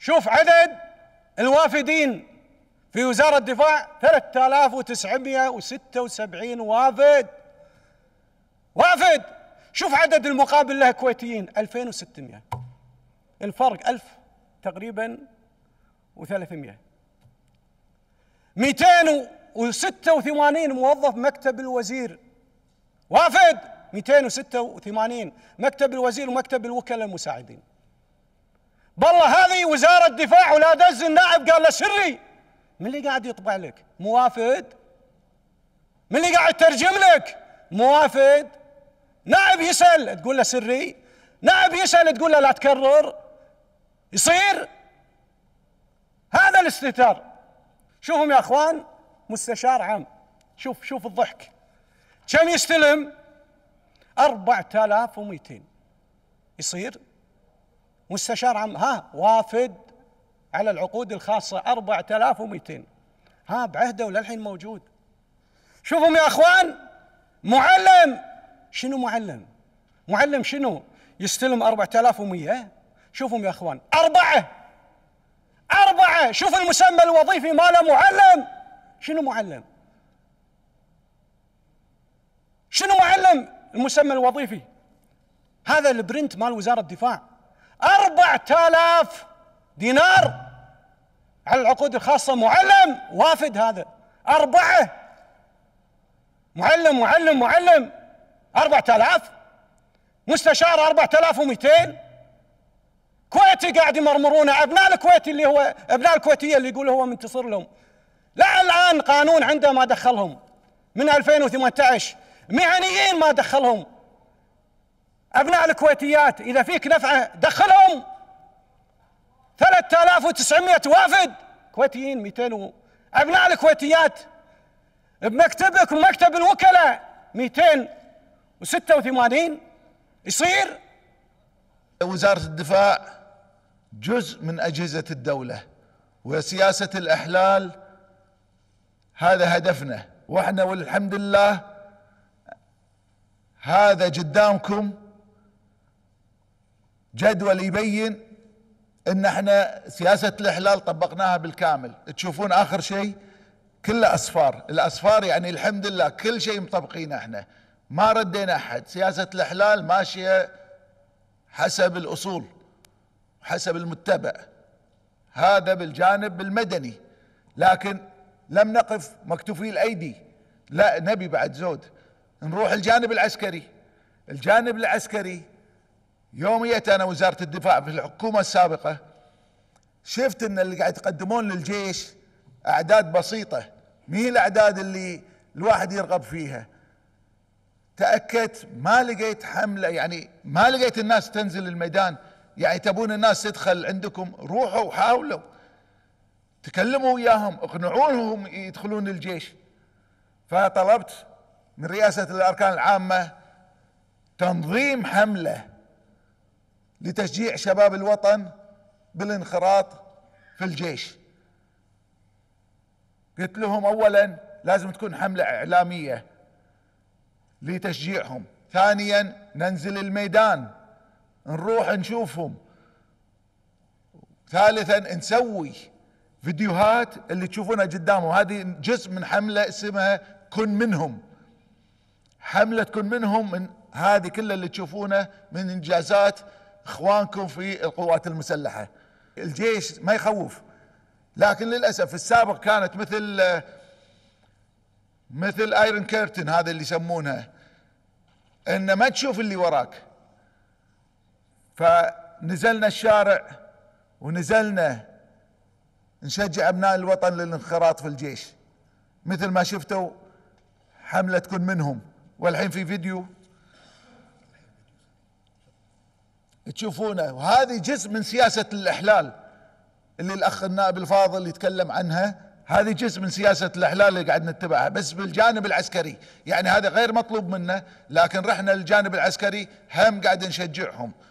شوف عدد الوافدين في وزارة الدفاع 3976 وافد وافد شوف عدد المقابل له كويتيين 2600 الفرق 1000 تقريبا و300 286 موظف مكتب الوزير وافد 286 مكتب الوزير ومكتب الوكلاء المساعدين بالله هذه وزارة دفاع ولا دز النائب قال له سري من اللي قاعد يطبع لك موافد من اللي قاعد يترجم لك موافد نائب يسأل تقول له سري نائب يسأل تقول له لا تكرر يصير هذا الاستهتار شوفهم يا اخوان مستشار عام شوف شوف الضحك كم يستلم 4200 يصير مستشار عام ها وافد على العقود الخاصة 4200 ها بعهده وللحين موجود شوفهم يا اخوان معلم شنو معلم معلم شنو يستلم 4100 شوفهم يا اخوان أربعة أربعة شوف المسمى الوظيفي ماله معلم شنو معلم شنو معلم المسمى الوظيفي هذا البرنت مال وزارة الدفاع أربعة آلاف دينار على العقود الخاصة معلم وافد هذا أربعة معلم معلم معلم أربعة آلاف مستشار أربعة آلاف ومئتين كويتي قاعد يمرمرونه أبناء الكويت اللي هو أبناء الكويتية اللي يقول هو منتصر لهم لا الآن قانون عنده ما دخلهم من 2018 مهنيين ما دخلهم أبناء الكويتيات إذا فيك نفعة دخلهم 3900 وافد كويتيين 200 و... أبناء الكويتيات بمكتبك ومكتب الوكلاء 286 يصير وزارة الدفاع جزء من أجهزة الدولة وسياسة الإحلال هذا هدفنا واحنا والحمد لله هذا قدامكم جدول يبين ان احنا سياسة الاحلال طبقناها بالكامل تشوفون اخر شيء كله اصفار الاصفار يعني الحمد لله كل شيء مطبقينه احنا ما ردينا احد سياسة الاحلال ماشية حسب الاصول حسب المتبع هذا بالجانب المدني لكن لم نقف مكتوفي الايدي لا نبي بعد زود نروح الجانب العسكري الجانب العسكري يوم جيت انا وزاره الدفاع في الحكومه السابقه شفت ان اللي قاعد يقدمون للجيش اعداد بسيطه مين الاعداد اللي الواحد يرغب فيها تاكدت ما لقيت حمله يعني ما لقيت الناس تنزل الميدان يعني تبون الناس تدخل عندكم روحوا حاولوا تكلموا وياهم اقنعوهم يدخلون الجيش فطلبت من رئاسه الاركان العامه تنظيم حمله لتشجيع شباب الوطن بالانخراط في الجيش قلت لهم اولا لازم تكون حمله اعلاميه لتشجيعهم ثانيا ننزل الميدان نروح نشوفهم ثالثا نسوي فيديوهات اللي تشوفونها قدامه هذه جزء من حمله اسمها كن منهم حمله كن منهم من هذه كلها اللي تشوفونها من انجازات اخوانكم في القوات المسلحه الجيش ما يخوف لكن للاسف في السابق كانت مثل مثل ايرن كيرتن هذا اللي يسمونها ان ما تشوف اللي وراك فنزلنا الشارع ونزلنا نشجع ابناء الوطن للانخراط في الجيش مثل ما شفتوا حمله تكون منهم والحين في فيديو تشوفونه وهذه جزء من سياسة الإحلال اللي الأخ النائب الفاضل يتكلم عنها هذه جزء من سياسة الإحلال اللي قاعد نتبعها بس بالجانب العسكري يعني هذا غير مطلوب منه لكن رحنا الجانب العسكري هم قاعد نشجعهم